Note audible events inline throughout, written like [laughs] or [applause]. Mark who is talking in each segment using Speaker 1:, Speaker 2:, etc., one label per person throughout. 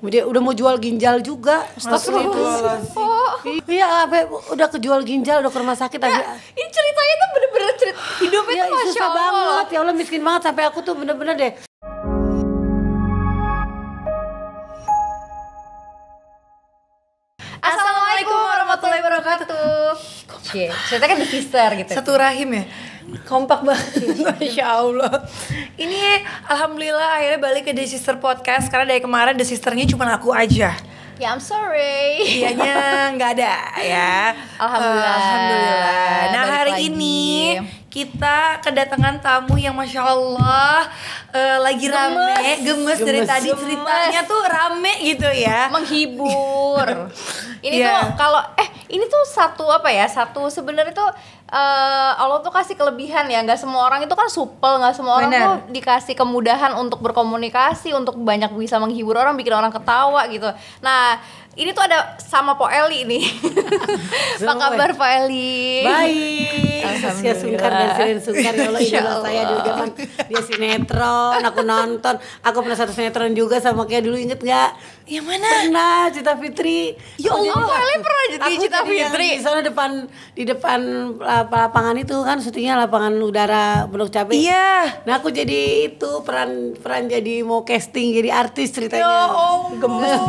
Speaker 1: Udah, udah mau jual ginjal juga. Stop itu. Oh. Iya, apa udah kejual ginjal, udah ke rumah sakit. aja. Nah, ini ceritanya tuh bener-bener cerita hidupnya ya, tuh iya, iya, masya Allah. banget. Ya Allah miskin banget sampai aku tuh bener-bener deh.
Speaker 2: Assalamualaikum warahmatullahi wabarakatuh. Cie. saya kan di sister gitu. Satu rahim ya. Kompak banget. Insya [laughs] Allah. Ini alhamdulillah akhirnya balik ke The Sister Podcast karena dari kemarin The Sisternya cuma aku aja. Ya, I'm sorry. iyanya nggak ada ya. Alhamdulillah. Uh, alhamdulillah. Nah, hari lagi. ini kita kedatangan tamu yang masya Allah uh, lagi gemes. rame, gemes, gemes dari tadi ceritanya tuh rame gitu ya, menghibur. [laughs] ini yeah. tuh kalau eh ini tuh satu apa ya? Satu sebenarnya tuh uh, Allah tuh kasih kelebihan ya. nggak semua orang itu kan supel, nggak semua orang Bener. tuh dikasih kemudahan untuk berkomunikasi, untuk banyak bisa menghibur orang, bikin orang ketawa gitu. Nah ini tuh ada sama Po Eli ini. [laughs] Apa kabar
Speaker 1: Po Eli? Baik. Saya sungkar dan sirin sungkar ya Allah idola saya juga kan dia sinetron, aku nonton. Aku pernah satu sinetron juga sama kayak dulu inget nggak? Yang mana? Pernah Cita Fitri. Ya Allah, oh, kalian pernah jadi Cita Fitri. Di sana depan di depan eh, lapangan itu kan syutingnya lapangan udara Blok Cabe. Iya. Nah, aku jadi itu peran peran jadi mau casting jadi artis ceritanya. Ya oh, gemes [laughs]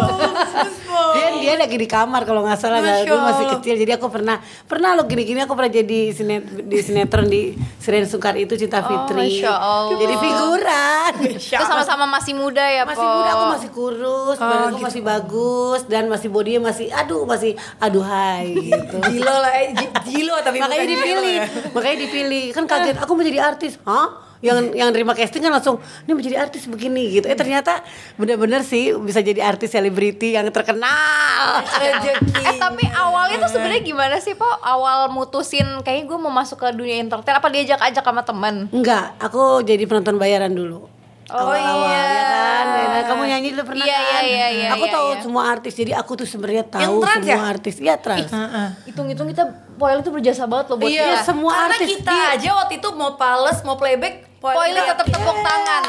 Speaker 1: dia dia lagi di kamar kalau nggak salah Masya. dulu masih kecil. Jadi aku pernah pernah lo gini-gini aku pernah jadi sinet, di sinetron di Seren Sukar itu Cita oh, Fitri. Oh, Jadi figuran. Terus sama-sama masih muda ya, Masih muda aku masih kurus. Oh, aku gitu. masih bagus dan masih bodinya masih aduh masih aduhai gitu. [laughs] Gilo lah, eh, gilo tapi makanya dipilih. Ya. Makanya dipilih. Kan kaget aku mau jadi artis. Hah? yang yang terima casting kan langsung ini mau jadi artis begini gitu eh ternyata bener-bener sih bisa jadi artis selebriti yang terkenal
Speaker 2: [laughs] eh tapi awalnya tuh sebenarnya gimana sih po awal mutusin kayaknya gue mau masuk ke dunia entertain apa diajak ajak sama temen enggak aku
Speaker 1: jadi penonton bayaran dulu oh, awal-awal iya. ya kan. Ya, nah, kamu nyanyi dulu pernah iya, kan? Iya, iya, aku iya, tahu iya. semua artis jadi aku tuh sebenarnya tahu trans, semua ya? artis. Iya trans. Iya, Hitung-hitung kita
Speaker 2: Poel itu berjasa banget loh buat iya, Iya, Semua Karena artis kita dia. aja
Speaker 1: waktu itu mau pales mau playback
Speaker 2: Poilnya tetap tepuk tangan.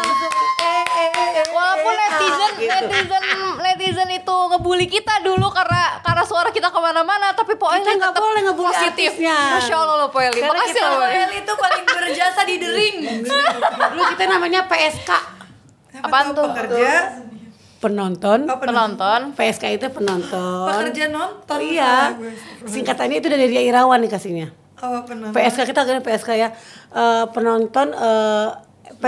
Speaker 2: Walaupun netizen netizen netizen itu ngebully kita dulu karena karena suara kita kemana-mana, tapi Poilnya nggak boleh ngebully positifnya. Masya Allah lo Karena makasih lo Poil itu paling berjasa di dering.
Speaker 1: dulu kita namanya PSK. Apaan tuh? Pekerja penonton, oh, penonton, penonton, PSK itu penonton, pekerja nonton, iya, singkatannya itu dari Ria Irawan nih kasihnya
Speaker 2: apa oh, penonton? PSK
Speaker 1: kita kan PSK ya uh, penonton uh, P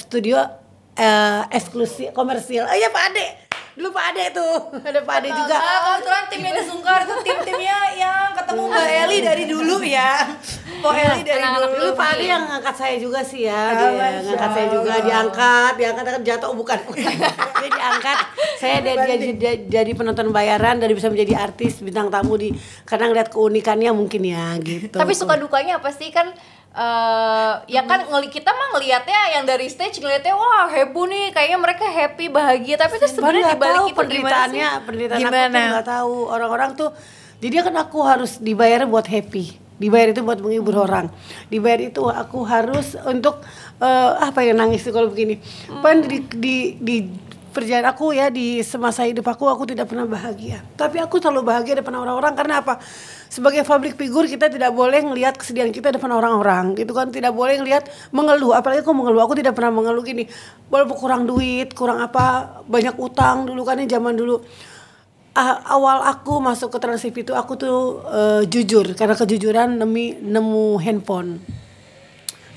Speaker 1: studio uh, eh, eksklusif komersil. Oh iya Pak Ade lu Pak Ade tuh [laughs] ada Pak juga nah, kebetulan timnya ada Sungkar itu tim timnya yang ketemu Mbak iya. Eli dari dulu ya Mbak Eli iya. dari dulu lu Pak Ade yang angkat saya juga sih ya ah, angkat saya juga diangkat diangkat kan jatuh bukan [laughs] dia diangkat saya dari jadi penonton bayaran dari bisa menjadi artis bintang tamu di kadang lihat keunikannya mungkin ya gitu tapi suka dukanya apa sih kan Uh, ya kan ngeli kita mah
Speaker 2: ngelihatnya yang dari stage ngelihatnya wah heboh nih kayaknya mereka happy bahagia tapi kan sebenarnya dibalik itu penderitaannya penderitaan aku tuh nggak
Speaker 1: tahu orang-orang tuh jadi kan aku harus dibayar buat happy dibayar itu buat menghibur hmm. orang dibayar itu aku harus untuk uh, apa ya nangis kalau begini hmm. pan di, di, di perjalanan aku ya di semasa hidup aku aku tidak pernah bahagia. Tapi aku selalu bahagia depan orang-orang karena apa? Sebagai public figure kita tidak boleh ngelihat kesedihan kita depan orang-orang gitu kan. Tidak boleh ngelihat mengeluh. Apalagi aku mengeluh, aku tidak pernah mengeluh gini. Walaupun kurang duit, kurang apa, banyak utang dulu kan Ini zaman dulu awal aku masuk ke transisi itu aku tuh uh, jujur karena kejujuran nemi nemu handphone.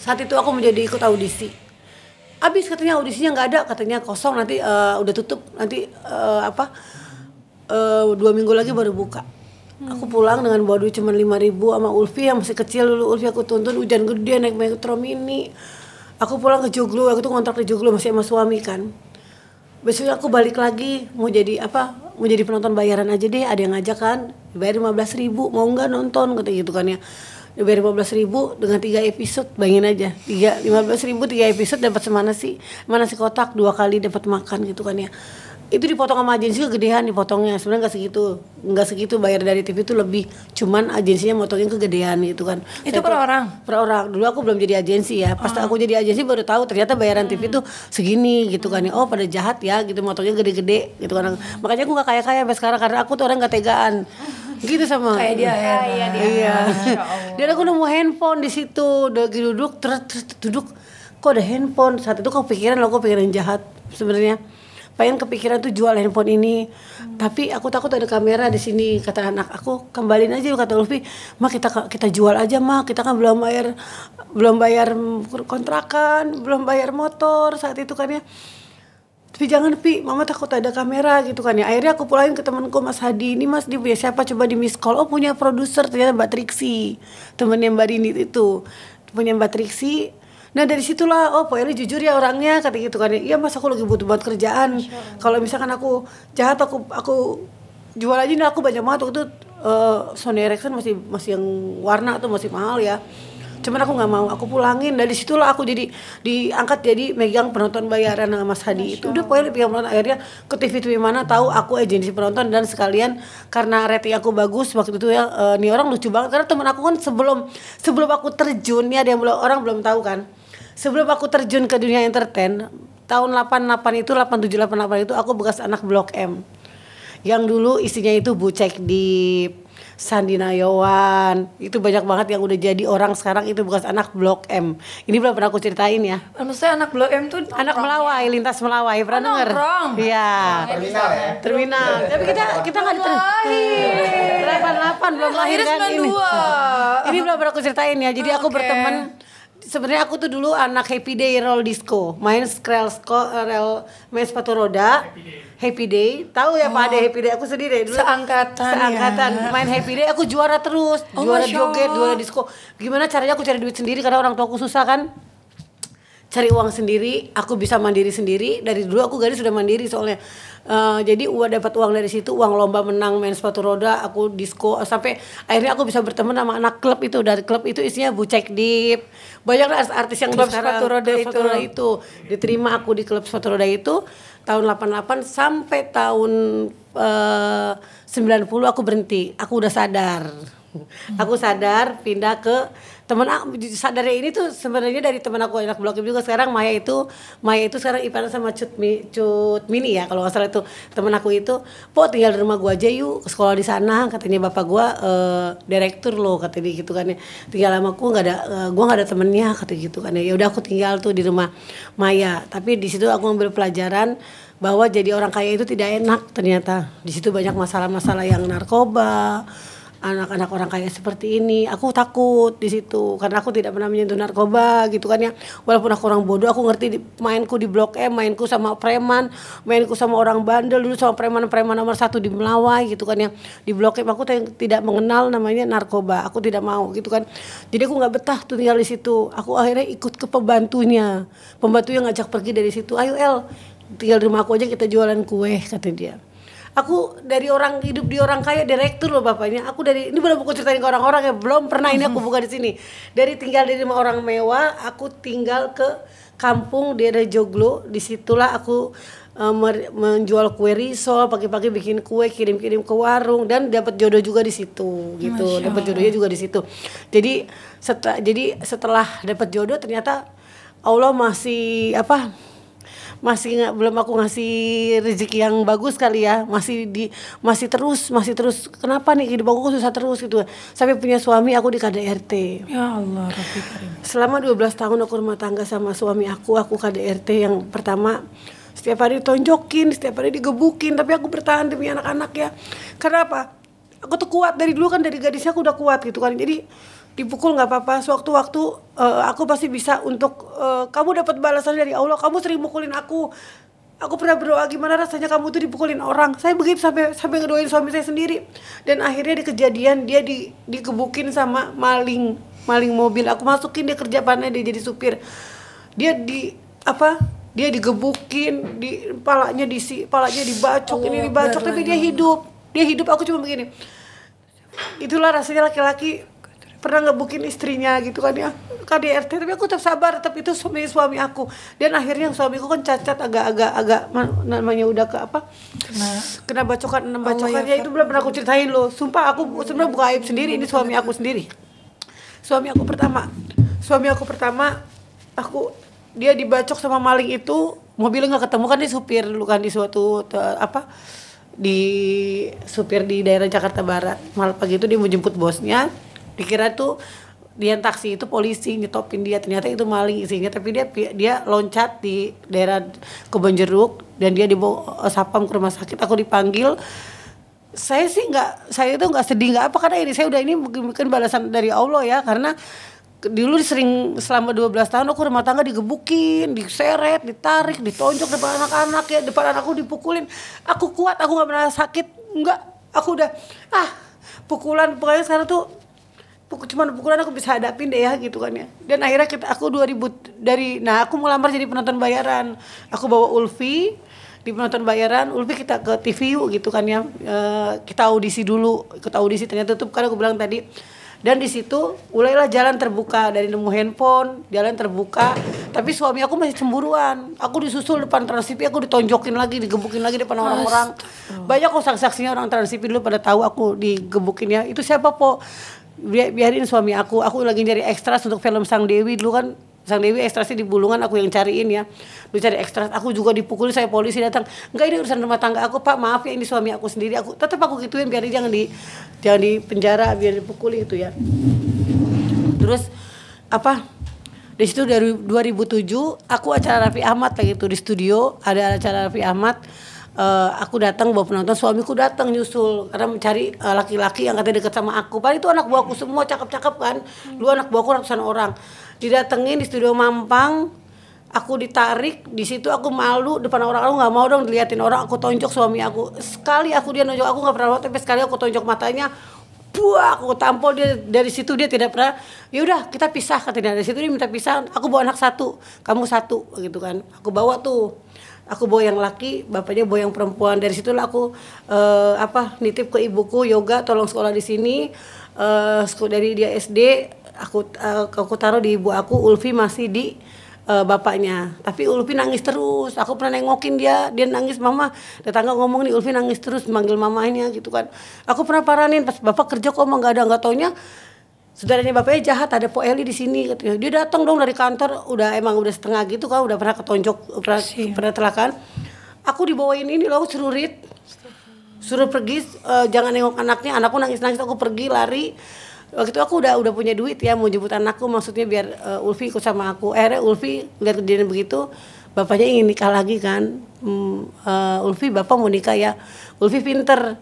Speaker 1: Saat itu aku menjadi ikut audisi habis katanya audisinya nggak ada katanya kosong nanti uh, udah tutup nanti uh, apa uh, dua minggu lagi baru buka hmm. aku pulang dengan bawa duit cuma lima ribu sama Ulfi yang masih kecil dulu Ulfi aku tuntun hujan gede naik metro mini aku pulang ke Joglo aku tuh kontrak di Joglo masih sama suami kan besoknya aku balik lagi mau jadi apa mau jadi penonton bayaran aja deh ada yang ngajak kan bayar lima belas ribu mau nggak nonton kata gitu kan ya dari 15 ribu dengan tiga episode, bayangin aja. Tiga, belas ribu tiga episode dapat semana sih? Mana sih kotak dua kali dapat makan gitu kan ya itu dipotong sama agensi kegedean dipotongnya sebenarnya nggak segitu nggak segitu bayar dari TV itu lebih cuman agensinya motongin kegedean gitu kan itu per orang per orang dulu aku belum jadi agensi ya pas oh. aku jadi agensi baru tahu ternyata bayaran TV itu segini gitu kan hmm. oh pada jahat ya gitu motongnya gede-gede gitu kan makanya aku nggak kaya kaya sampai sekarang karena aku tuh orang nggak tegaan gitu sama kayak dia ya iya, dia. iya. dia ya [laughs] aku nemu handphone di situ udah duduk terus duduk kok ada handphone saat itu pikiran lo pikiran jahat sebenarnya pengen kepikiran tuh jual handphone ini hmm. tapi aku takut ada kamera di sini kata anak aku kembaliin aja kata Ulfi mah kita kita jual aja mah kita kan belum bayar belum bayar kontrakan belum bayar motor saat itu kan ya tapi jangan pi mama takut ada kamera gitu kan ya akhirnya aku pulangin ke temanku mas Hadi ini mas dia punya siapa coba di miss call oh punya produser ternyata mbak Triksi temennya mbak Rinit itu punya mbak Triksi Nah dari situlah oh Eli jujur ya orangnya kata gitu kan. Iya mas aku lagi butuh buat kerjaan. Kalau misalkan aku jahat aku aku jual aja nih aku banyak banget waktu itu uh, Sony Ericsson masih masih yang warna tuh masih mahal ya cuman aku nggak mau aku pulangin nah, dari situlah aku jadi diangkat jadi megang penonton bayaran sama Mas Hadi itu udah pokoknya pegang penonton akhirnya ke TV TV mana tahu aku agensi penonton dan sekalian karena rating aku bagus waktu itu ya uh, nih orang lucu banget karena teman aku kan sebelum sebelum aku terjun ya dia yang orang belum tahu kan sebelum aku terjun ke dunia entertain tahun 88 itu 87 88 itu aku bekas anak Blok M. Yang dulu isinya itu Bu Cek di Sandina Yowan itu banyak banget yang udah jadi orang sekarang itu bekas anak Blok M ini belum pernah aku ceritain ya maksudnya anak Blok M tuh anak melawai ya? lintas melawai oh, pernah iya. oh, denger iya terminal terminal tapi kita kita nggak delapan delapan belum lahir kan ini ini belum pernah aku ceritain ya jadi aku berteman sebenarnya aku tuh dulu anak happy day roll disco main skrel eh, Skrel main sepatu roda happy day, day. tahu ya oh. pak ada oh. happy day aku sendiri dulu seangkatan ya. seangkatan ya. main happy day aku juara terus oh juara joget juara disco gimana caranya aku cari duit sendiri karena orang tua aku susah kan cari uang sendiri, aku bisa mandiri sendiri. Dari dulu aku gadis sudah mandiri soalnya. Uh, jadi uang dapat uang dari situ, uang lomba menang main sepatu roda, aku disco sampai akhirnya aku bisa berteman sama anak klub itu dari klub itu isinya bu Cek Dip. Banyak artis yang klub sekarang, sepatu roda itu. roda itu diterima aku di klub sepatu roda itu tahun 88 sampai tahun eh, uh, 90 aku berhenti. Aku udah sadar. [laughs] Aku sadar pindah ke temen aku sadar ini tuh sebenarnya dari temen aku anak blok juga sekarang Maya itu Maya itu sekarang Ipana sama Cut, Mi, Cut Mini ya kalau asal itu temen aku itu po tinggal di rumah gua aja yuk sekolah di sana katanya bapak gua e, direktur loh katanya gitu kan ya tinggal sama aku nggak ada e, gua nggak ada temennya katanya gitu kan ya. ya udah aku tinggal tuh di rumah Maya tapi di situ aku ambil pelajaran bahwa jadi orang kaya itu tidak enak ternyata di situ banyak masalah-masalah yang narkoba anak-anak orang kaya seperti ini aku takut di situ karena aku tidak pernah menyentuh narkoba gitu kan ya walaupun aku orang bodoh aku ngerti di, mainku di blok M mainku sama preman mainku sama orang bandel dulu sama preman-preman nomor satu di Melawai gitu kan ya di blok M aku tidak mengenal namanya narkoba aku tidak mau gitu kan jadi aku nggak betah tuh tinggal di situ aku akhirnya ikut ke pembantunya pembantu yang ngajak pergi dari situ ayo El tinggal di rumah aku aja kita jualan kue kata dia aku dari orang hidup di orang kaya direktur loh bapaknya aku dari ini belum aku ceritain ke orang-orang ya belum pernah ini aku [laughs] buka di sini dari tinggal di rumah orang mewah aku tinggal ke kampung di ada Joglo disitulah aku um, menjual kue risol pagi-pagi bikin kue kirim-kirim ke warung dan dapat jodoh juga di situ gitu dapat jodohnya juga di situ jadi setelah jadi setelah dapat jodoh ternyata Allah masih apa masih belum aku ngasih rezeki yang bagus kali ya masih di masih terus masih terus kenapa nih hidup aku susah terus gitu sampai punya suami aku di KDRT
Speaker 2: ya Allah Rabbi
Speaker 1: selama 12 tahun aku rumah tangga sama suami aku aku KDRT yang pertama setiap hari ditonjokin setiap hari digebukin tapi aku bertahan demi anak-anak ya kenapa aku tuh kuat dari dulu kan dari gadisnya aku udah kuat gitu kan jadi dipukul nggak apa-apa sewaktu-waktu uh, aku pasti bisa untuk uh, kamu dapat balasan dari Allah kamu sering mukulin aku aku pernah berdoa gimana rasanya kamu tuh dipukulin orang saya begitu sampai sampai ngedoain suami saya sendiri dan akhirnya di kejadian dia di dikebukin sama maling maling mobil aku masukin dia kerja panen dia jadi supir dia di apa dia digebukin di palanya di si, palanya dibacok Allah, ini oh, dibacok tapi dia hidup dia hidup aku cuma begini itulah rasanya laki-laki pernah ngebukin istrinya gitu kan ya KDRT kan tapi aku tetap sabar tetap itu suami suami aku dan akhirnya suamiku kan cacat agak-agak agak namanya udah ke apa kena kena bacokan enam bacokan oh, ya, itu belum pernah aku ceritain loh sumpah aku sebenarnya buka aib sendiri ini suami aku sendiri suami aku pertama suami aku pertama aku dia dibacok sama maling itu mobilnya nggak ketemu kan dia supir dulu kan di suatu te, apa di supir di daerah Jakarta Barat malam pagi itu dia mau jemput bosnya dikira tuh dia taksi itu polisi nyetopin dia ternyata itu maling isinya tapi dia dia loncat di daerah kebon jeruk dan dia dibawa eh, sapam ke rumah sakit aku dipanggil saya sih nggak saya itu nggak sedih nggak apa karena ini saya udah ini mungkin, mungkin balasan dari Allah ya karena dulu sering selama 12 tahun aku rumah tangga digebukin, diseret, ditarik, ditonjok depan anak-anak ya, depan anakku dipukulin. Aku kuat, aku nggak pernah sakit, enggak. Aku udah ah pukulan pokoknya sekarang tuh pukul cuma pukulan aku bisa hadapin deh ya gitu kan ya dan akhirnya kita aku 2000 dari nah aku mau lamar jadi penonton bayaran aku bawa Ulfi di penonton bayaran Ulfi kita ke TVU gitu kan ya e, kita audisi dulu kita audisi ternyata tutup karena aku bilang tadi dan di situ mulailah jalan terbuka dari nemu handphone jalan terbuka tapi suami aku masih cemburuan aku disusul depan transipi aku ditonjokin lagi digebukin lagi depan orang-orang banyak kok saksinya orang transipi dulu pada tahu aku digebukin ya itu siapa po biarin suami aku aku lagi nyari ekstras untuk film Sang Dewi dulu kan Sang Dewi ekstrasnya di Bulungan aku yang cariin ya. Lu cari ekstras, aku juga dipukul saya polisi datang. Enggak ini urusan rumah tangga aku, Pak. Maaf ya ini suami aku sendiri. Aku tetap aku gituin biar dia jangan di jangan di penjara, biar dipukuli itu ya. Terus apa? Di situ dari 2007 aku acara Rafi Ahmad lagi itu di studio, ada acara Rafi Ahmad uh, aku datang bawa penonton suamiku datang nyusul karena mencari eh, laki-laki uh, yang katanya deket sama aku Padahal itu anak buahku semua cakep-cakep kan lu anak buahku ratusan orang didatengin di studio Mampang aku ditarik di situ aku malu depan orang orang nggak mau dong diliatin orang aku tonjok suami aku sekali aku dia nonjok aku nggak pernah lewat tapi sekali aku tonjok matanya buah aku tampol dia dari situ dia tidak pernah ya udah kita pisah katanya dari situ dia minta pisah aku bawa anak satu kamu satu gitu kan aku bawa tuh aku bawa yang laki bapaknya bawa yang perempuan dari situlah aku uh, apa nitip ke ibuku yoga tolong sekolah di sini uh, dari dia SD aku uh, aku taruh di ibu aku Ulfi masih di uh, bapaknya. Tapi Ulfi nangis terus. Aku pernah nengokin dia, dia nangis mama. Tetangga ngomong nih Ulfi nangis terus manggil mamanya gitu kan. Aku pernah paranin pas bapak kerja kok emang nggak ada nggak taunya saudaranya bapaknya jahat ada Po Eli di sini dia datang dong dari kantor udah emang udah setengah gitu kan udah pernah ketonjok pernah iya Siap. pernah telakan aku dibawain ini loh suruh rit suruh pergi uh, jangan nengok anaknya anakku nangis nangis aku pergi lari waktu itu aku udah udah punya duit ya mau jemput anakku maksudnya biar uh, Ulfi ikut sama aku akhirnya Ulfi lihat kejadian begitu bapaknya ingin nikah lagi kan hmm, uh, Ulfi bapak mau nikah ya Ulfi pinter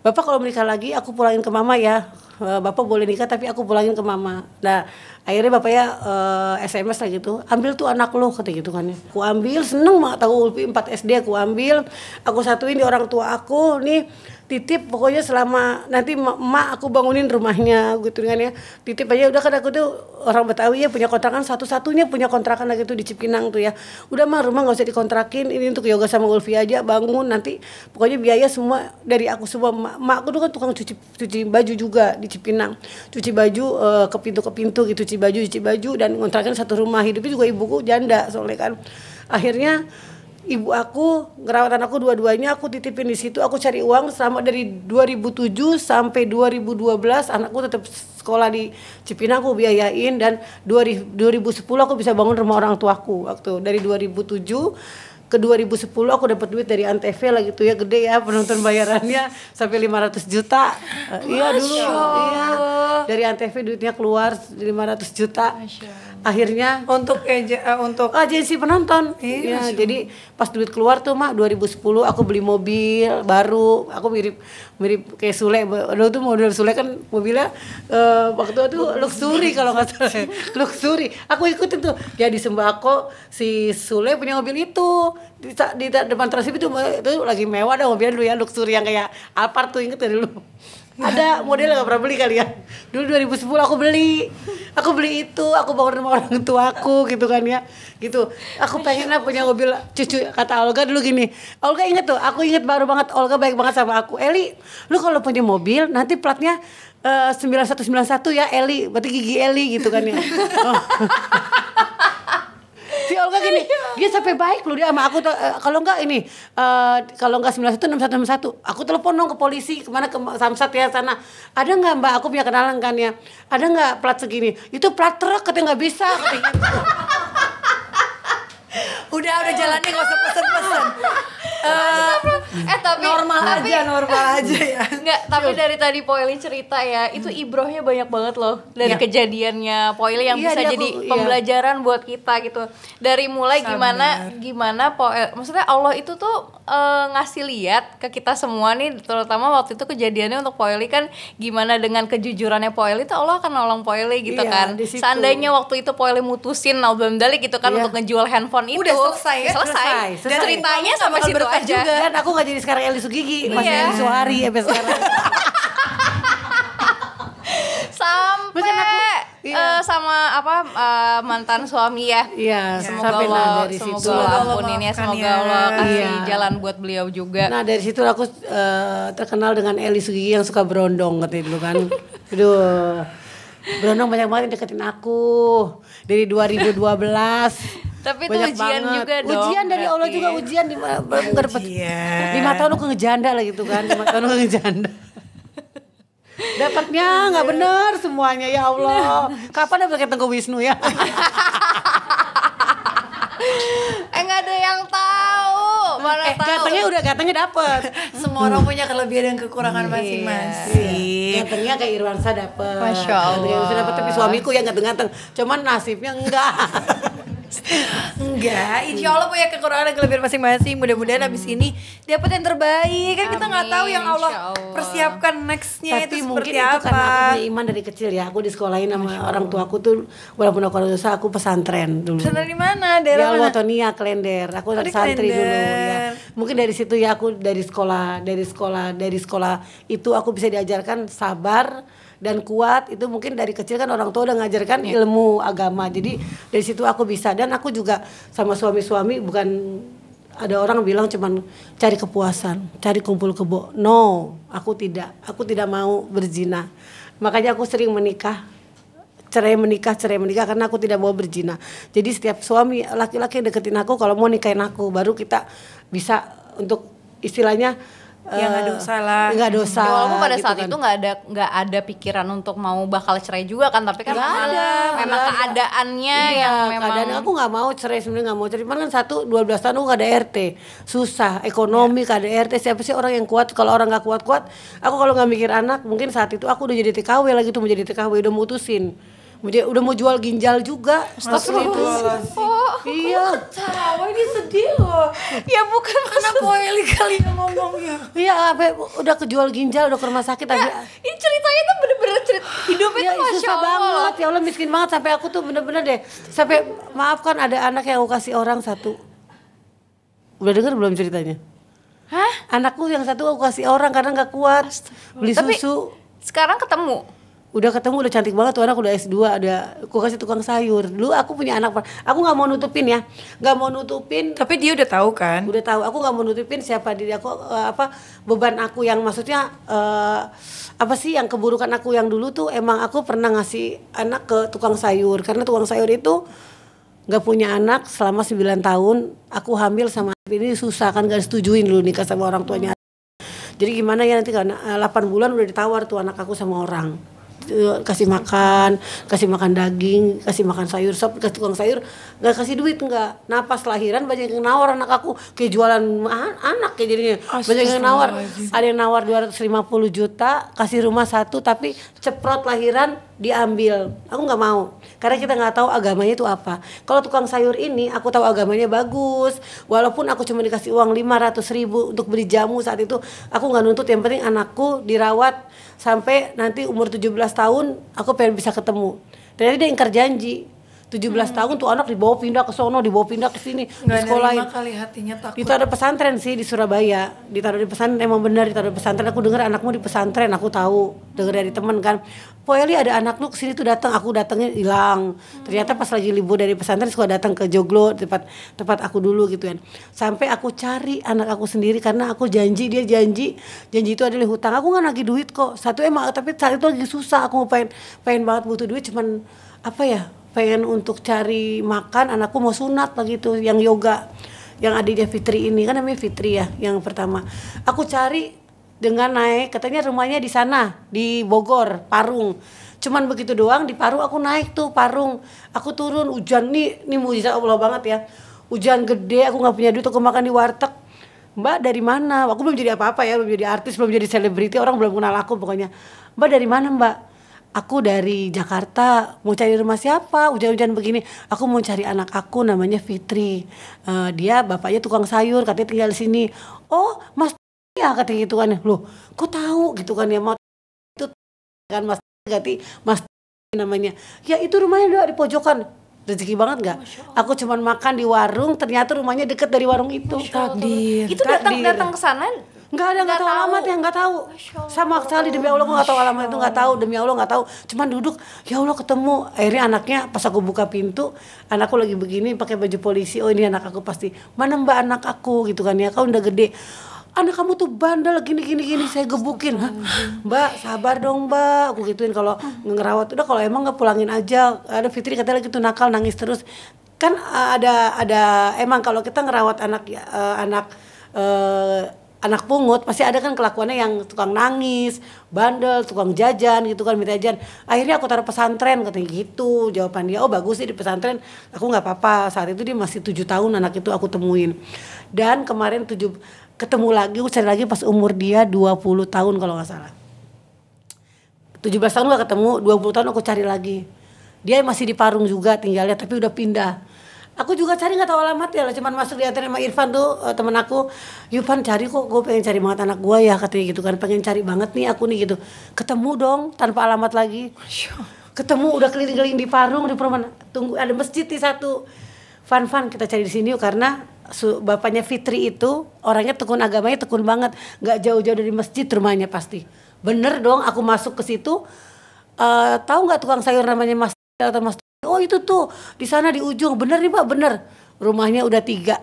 Speaker 1: bapak kalau menikah lagi aku pulangin ke mama ya Eh, bapak boleh nikah tapi aku pulangin ke mama. Nah akhirnya bapaknya uh, eh, SMS lah gitu ambil tuh anak lo kata gitu kan ya aku ambil seneng mah tahu Ulfi 4 SD aku ambil aku satuin di orang tua aku nih titip pokoknya selama nanti emak aku bangunin rumahnya gitu kan ya titip aja udah kan aku tuh orang Betawi ya punya kontrakan satu-satunya punya kontrakan lagi tuh di Cipinang tuh ya udah mah rumah nggak usah dikontrakin ini untuk yoga sama Ulfi aja bangun nanti pokoknya biaya semua dari aku semua emak, emak aku tuh kan tukang cuci cuci baju juga di Cipinang cuci baju uh, ke pintu ke pintu gitu cuci baju cuci baju dan kontrakan satu rumah hidupnya juga ibuku janda soalnya kan akhirnya ibu aku ngerawat anakku dua-duanya aku titipin di situ aku cari uang selama dari 2007 sampai 2012 anakku tetap sekolah di Cipinang aku biayain dan 2010 aku bisa bangun rumah orang tuaku waktu dari 2007 ke 2010 aku dapat duit dari Antv lah gitu ya gede ya penonton bayarannya sampai 500 juta. Uh, iya dulu iya dari Antv duitnya keluar 500 juta akhirnya untuk eja, uh, untuk oh, agensi penonton. Iya, ya, jadi pas duit keluar tuh mah 2010 aku beli mobil baru, aku mirip mirip kayak Sule. Dulu tuh model Sule kan mobilnya uh, waktu itu luxury kalau nggak salah. [laughs] luxury. Aku ikutin tuh. Ya di sembako si Sule punya mobil itu di, di, depan transip itu, itu lagi mewah dong mobilnya dulu ya luxury yang kayak Alphard tuh inget dari lu ada model yang gak pernah beli kali ya dulu 2010 aku beli aku beli itu aku bawa rumah orang tua aku gitu kan ya gitu aku pengen lah punya mobil cucu kata Olga dulu gini Olga inget tuh aku inget baru banget Olga baik banget sama aku Eli lu kalau punya mobil nanti platnya uh, eh, 9191 ya Eli berarti gigi Eli gitu kan ya [laughs] oh. [laughs] si Olga gini dia sampai baik loh dia sama aku uh, kalau enggak ini uh, kalau enggak sembilan satu enam satu enam satu aku telepon dong ke polisi kemana ke samsat ya sana ada nggak mbak aku punya kenalan kan ya ada nggak plat segini itu plat truk katanya nggak bisa katanya [laughs]
Speaker 2: udah udah jalannya nggak usah pesen-pesen
Speaker 1: eh tapi normal tapi, aja normal aja
Speaker 2: ya nggak tapi sure. dari tadi Poeli cerita ya itu hmm. ibrohnya banyak banget loh dari ya. kejadiannya Poeli yang ya, bisa jadi aku, iya. pembelajaran ya. buat kita gitu dari mulai Sabar. gimana gimana Poeli maksudnya Allah itu tuh uh, ngasih lihat ke kita semua nih terutama waktu itu kejadiannya untuk Poeli kan gimana dengan kejujurannya Poeli tuh Allah akan nolong Poeli gitu iya, kan seandainya waktu itu Poeli mutusin album Dalik gitu kan iya. untuk ngejual handphone itu udah selesai ya? selesai, selesai. Dan ceritanya sampai situ aja. Iya iya. juga. Kan
Speaker 1: aku gak jadi sekarang Eli Sugigi, iya. masih iya. Eli Suhari ya sekarang. [laughs]
Speaker 2: sampai iya. uh, sama apa uh, mantan suami ya. Iya. Semoga sampai Allah, nah, dari semoga situ. Allah ini ya, semoga ya. Allah kasih iya. jalan buat beliau juga. Nah dari situ aku
Speaker 1: uh, terkenal dengan Eli Sugigi yang suka berondong katanya dulu kan. Aduh. Berondong banyak banget deketin aku dari 2012
Speaker 2: tapi itu ujian banget. juga dong. Ujian dari Allah juga ujian di dapat. Lima tahun
Speaker 1: lu ngejanda lah gitu kan. Lima tahun lu ngejanda. [laughs] Dapatnya nggak bener semuanya ya Allah. Kapan dapat ketemu Wisnu ya?
Speaker 2: [laughs] eh nggak ada yang tahu mana eh, tahu katanya
Speaker 1: udah katanya dapet semua orang punya kelebihan dan kekurangan iya. masing-masing katanya kayak Irwansa dapet masya Allah dapet tapi suamiku yang ganteng-ganteng cuman nasibnya enggak [laughs] Enggak, insya Allah
Speaker 2: punya kekurangan dan kelebihan masing-masing. Mudah-mudahan hmm. abis ini dapat yang terbaik. Kan Amin, kita nggak tahu yang Allah, Allah. persiapkan nextnya itu mungkin seperti itu apa. Karena aku punya
Speaker 1: iman dari kecil ya. Aku disekolahin sama Masya orang tua aku tuh walaupun aku orang dosa aku pesantren dulu. Pesantren di mana? Daerah di ya Alwatonia, Klender. Aku oh, santri dulu. Ya. Mungkin dari situ ya aku dari sekolah, dari sekolah, dari sekolah itu aku bisa diajarkan sabar dan kuat itu mungkin dari kecil kan orang tua udah ngajarkan yeah. ilmu agama jadi dari situ aku bisa dan aku juga sama suami-suami bukan ada orang bilang cuman cari kepuasan cari kumpul kebo no aku tidak aku tidak mau berzina makanya aku sering menikah cerai menikah cerai menikah karena aku tidak mau berzina jadi setiap suami laki-laki deketin aku kalau mau nikahin aku baru kita bisa untuk istilahnya Ya nggak eh, dosa lah. Nggak dosa. walaupun pada gitu saat kan. itu
Speaker 2: nggak ada nggak ada pikiran untuk mau bakal cerai juga kan, tapi kan gak iya, memang, ada, memang gak
Speaker 1: keadaannya ada. yang memang. Keadaan aku nggak mau cerai sebenarnya nggak mau cerai. Cuman kan satu dua belas tahun aku nggak ada RT, susah ekonomi ya. ada RT. Siapa sih orang yang kuat? Kalau orang nggak kuat kuat, aku kalau nggak mikir anak, mungkin saat itu aku udah jadi TKW lagi tuh menjadi TKW udah mutusin dia udah mau jual ginjal juga. Astagfirullahaladzim. Oh, iya. Tahu ini sedih loh. Ya bukan karena poeli kali yang ngomongnya. Iya, apa udah kejual ginjal, udah ke rumah sakit ya, aja. Ini ceritanya tuh bener-bener cerita hidupnya ya, tuh masya Allah. banget. Ya Allah miskin banget sampai aku tuh bener-bener deh. Sampai maaf kan ada anak yang aku kasih orang satu. Udah denger belum ceritanya? Hah? Anakku yang satu aku kasih orang karena nggak kuat. Beli Tapi, susu. Sekarang ketemu udah ketemu udah cantik banget tuh anak udah S2 ada aku kasih tukang sayur dulu aku punya anak aku nggak mau nutupin ya nggak mau nutupin tapi dia udah tahu kan udah tahu aku nggak mau nutupin siapa diri aku uh, apa beban aku yang maksudnya uh, apa sih yang keburukan aku yang dulu tuh emang aku pernah ngasih anak ke tukang sayur karena tukang sayur itu nggak punya anak selama 9 tahun aku hamil sama ini susah kan gak setujuin dulu nikah sama orang tuanya jadi gimana ya nanti karena eh, 8 bulan udah ditawar tuh anak aku sama orang Eh, kasih makan, kasih makan daging, kasih makan sayur sop, kasih tukang sayur, nggak kasih duit nggak. Napas lahiran banyak yang nawar anak aku kayak jualan an anak kayak jadinya banyak yang nawar. Ada yang nawar 250 juta, kasih rumah satu tapi ceprot lahiran diambil. Aku nggak mau karena kita nggak tahu agamanya itu apa. Kalau tukang sayur ini aku tahu agamanya bagus, walaupun aku cuma dikasih uang lima ratus ribu untuk beli jamu saat itu, aku nggak nuntut. Yang penting anakku dirawat sampai nanti umur 17 tahun aku pengen bisa ketemu. Ternyata dia ingkar janji. 17 hmm. tahun tuh anak dibawa pindah ke sono, dibawa pindah ke sini, di sekolah. kali hatinya takut. ada pesantren sih di Surabaya. Ditaruh di pesantren emang benar ditaruh di pesantren. Aku dengar anakmu di pesantren, aku tahu. Dengar dari teman kan. Poeli ada anak lu kesini tuh datang, aku datangnya hilang. Hmm. Ternyata pas lagi libur dari pesantren suka datang ke Joglo tempat tempat aku dulu gitu kan. Sampai aku cari anak aku sendiri karena aku janji dia janji, janji itu adalah hutang. Aku nggak lagi duit kok. Satu emang tapi saat itu lagi susah, aku pengen pengen banget butuh duit cuman apa ya pengen untuk cari makan anakku mau sunat begitu yang yoga yang adiknya Fitri ini kan namanya Fitri ya yang pertama aku cari dengan naik katanya rumahnya di sana di Bogor Parung cuman begitu doang di Parung aku naik tuh Parung aku turun hujan nih nih mujizat Allah banget ya hujan gede aku nggak punya duit aku makan di warteg Mbak dari mana? Aku belum jadi apa-apa ya, belum jadi artis, belum jadi selebriti, orang belum kenal aku pokoknya. Mbak dari mana Mbak? aku dari Jakarta mau cari rumah siapa hujan-hujan begini aku mau cari anak aku namanya Fitri uh, dia bapaknya tukang sayur katanya tinggal di sini oh mas ya katanya gitu kan loh kok tahu gitu kan ya mau itu kan mas ganti mas namanya ya itu rumahnya doa di pojokan rezeki banget nggak? Aku cuman makan di warung, ternyata rumahnya deket dari warung itu. Takdir. Itu datang datang ke sana Enggak ada nggak tahu alamat ya nggak tahu. Sama sekali demi Allah gue nggak tahu alamat itu nggak tahu demi Allah nggak tahu. Cuman duduk ya Allah ketemu akhirnya anaknya pas aku buka pintu anakku lagi begini pakai baju polisi oh ini anak aku pasti mana mbak anak aku gitu kan ya kau udah gede anak kamu tuh bandel gini gini gini saya gebukin mbak sabar dong mbak aku gituin kalau ngerawat udah kalau emang nggak pulangin aja ada Fitri katanya gitu nakal nangis terus kan eh, ada ada emang kalau kita ngerawat anak ya, eh, anak eh, anak pungut pasti ada kan kelakuannya yang tukang nangis, bandel, tukang jajan gitu kan minta jajan. Akhirnya aku taruh pesantren katanya gitu. Jawaban dia, "Oh, bagus sih di pesantren." Aku nggak apa-apa. Saat itu dia masih tujuh tahun anak itu aku temuin. Dan kemarin tujuh ketemu lagi, aku cari lagi pas umur dia 20 tahun kalau nggak salah. 17 tahun gak ketemu, 20 tahun aku cari lagi. Dia masih di Parung juga tinggalnya tapi udah pindah aku juga cari nggak tahu alamat ya lah cuman masuk liatin sama Irfan tuh uh, temen aku Irfan cari kok gue pengen cari banget anak gue ya katanya gitu kan pengen cari banget nih aku nih gitu ketemu dong tanpa alamat lagi ketemu udah keliling-keliling di Parung di perumahan tunggu ada masjid di satu Fan Fan kita cari di sini yuk karena su, bapaknya Fitri itu orangnya tekun agamanya tekun banget nggak jauh-jauh dari masjid rumahnya pasti bener dong aku masuk ke situ uh, tahu nggak tukang sayur namanya Mas atau Mas Oh itu tuh di sana di ujung bener nih pak bener rumahnya udah tiga